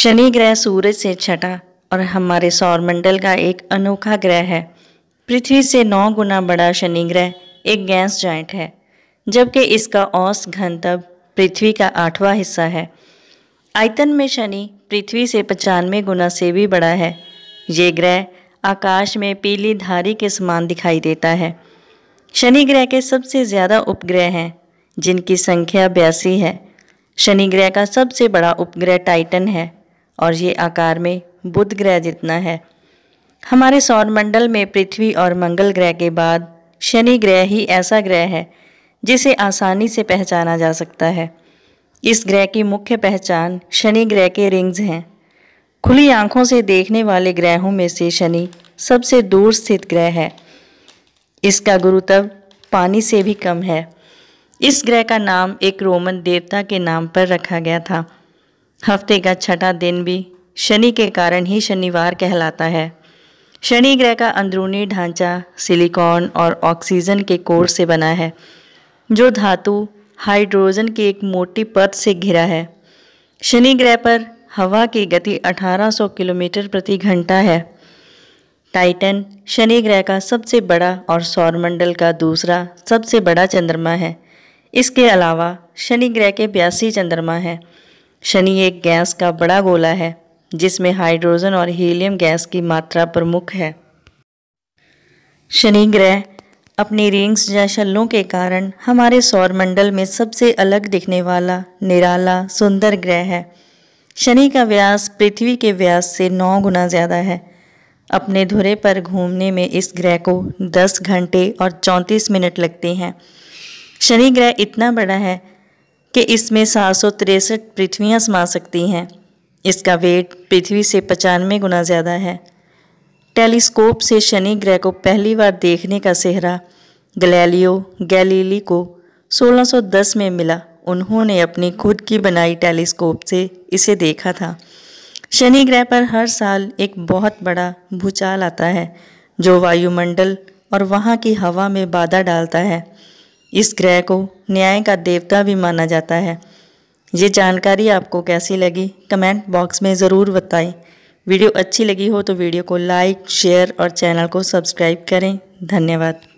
शनि ग्रह सूरज से छठा और हमारे सौरमंडल का एक अनोखा ग्रह है पृथ्वी से नौ गुना बड़ा शनि ग्रह एक गैस जॉइंट है जबकि इसका औस घनत्व पृथ्वी का आठवां हिस्सा है आयतन में शनि पृथ्वी से पचानवे गुना से भी बड़ा है ये ग्रह आकाश में पीली धारी के समान दिखाई देता है शनि ग्रह के सबसे ज़्यादा उपग्रह हैं जिनकी संख्या बयासी है शनि ग्रह का सबसे बड़ा उपग्रह टाइटन है और ये आकार में बुध ग्रह जितना है हमारे सौरमंडल में पृथ्वी और मंगल ग्रह के बाद शनि ग्रह ही ऐसा ग्रह है जिसे आसानी से पहचाना जा सकता है इस ग्रह की मुख्य पहचान शनि ग्रह के रिंग्स हैं खुली आंखों से देखने वाले ग्रहों में से शनि सबसे दूर स्थित ग्रह है इसका गुरुत्व पानी से भी कम है इस ग्रह का नाम एक रोमन देवता के नाम पर रखा गया था हफ्ते का छठा दिन भी शनि के कारण ही शनिवार कहलाता है शनि ग्रह का अंदरूनी ढांचा सिलिकॉन और ऑक्सीजन के कोर से बना है जो धातु हाइड्रोजन की एक मोटी परत से घिरा है शनि ग्रह पर हवा की गति 1800 किलोमीटर प्रति घंटा है टाइटन शनि ग्रह का सबसे बड़ा और सौरमंडल का दूसरा सबसे बड़ा चंद्रमा है इसके अलावा शनि ग्रह के बयासी चंद्रमा हैं शनि एक गैस का बड़ा गोला है जिसमें हाइड्रोजन और हीलियम गैस की मात्रा प्रमुख है शनि ग्रह अपनी रिंग्स या शल्लों के कारण हमारे सौरमंडल में सबसे अलग दिखने वाला निराला सुंदर ग्रह है शनि का व्यास पृथ्वी के व्यास से नौ गुना ज़्यादा है अपने धुरे पर घूमने में इस ग्रह को 10 घंटे और 34 मिनट लगते हैं शनि ग्रह इतना बड़ा है कि इसमें सात सौ तिरसठ पृथ्वियाँ समा सकती हैं इसका वेट पृथ्वी से पचानवे गुना ज़्यादा है टेलीस्कोप से शनि ग्रह को पहली बार देखने का सेहरा गलेलियो गैलीली को 1610 में मिला उन्होंने अपनी खुद की बनाई टेलीस्कोप से इसे देखा था शनि ग्रह पर हर साल एक बहुत बड़ा भूचाल आता है जो वायुमंडल और वहाँ की हवा में बाधा डालता है इस ग्रह को न्याय का देवता भी माना जाता है ये जानकारी आपको कैसी लगी कमेंट बॉक्स में ज़रूर बताएं वीडियो अच्छी लगी हो तो वीडियो को लाइक शेयर और चैनल को सब्सक्राइब करें धन्यवाद